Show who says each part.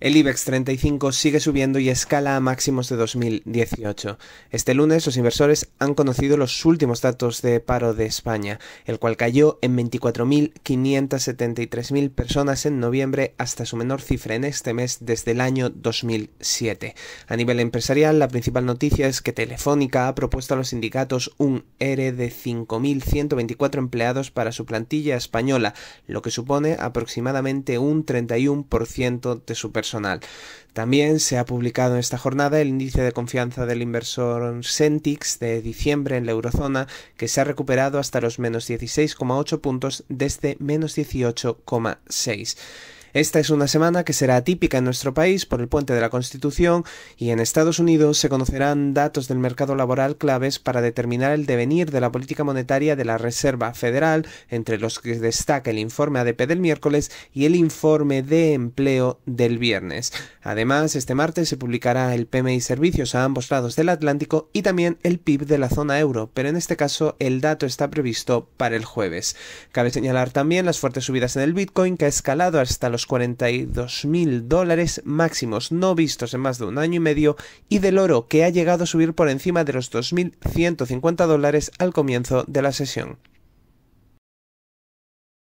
Speaker 1: El IBEX 35 sigue subiendo y escala a máximos de 2018. Este lunes los inversores han conocido los últimos datos de paro de España, el cual cayó en 24.573.000 personas en noviembre hasta su menor cifra en este mes desde el año 2007. A nivel empresarial, la principal noticia es que Telefónica ha propuesto a los sindicatos un e R e de 5.124 empleados para su plantilla española, lo que supone aproximadamente un 31% de su personal también se ha publicado en esta jornada el índice de confianza del inversor Centix de diciembre en la eurozona, que se ha recuperado hasta los menos 16,8 puntos desde menos 18,6. Esta es una semana que será atípica en nuestro país por el puente de la Constitución y en Estados Unidos se conocerán datos del mercado laboral claves para determinar el devenir de la política monetaria de la Reserva Federal, entre los que destaca el informe ADP del miércoles y el informe de empleo del viernes. Además, este martes se publicará el PMI Servicios a ambos lados del Atlántico y también el PIB de la zona euro, pero en este caso el dato está previsto para el jueves. Cabe señalar también las fuertes subidas en el Bitcoin que ha escalado hasta los los 42 mil dólares máximos no vistos en más de un año y medio y del oro que ha llegado a subir por encima de los 2.150 dólares al comienzo de la sesión.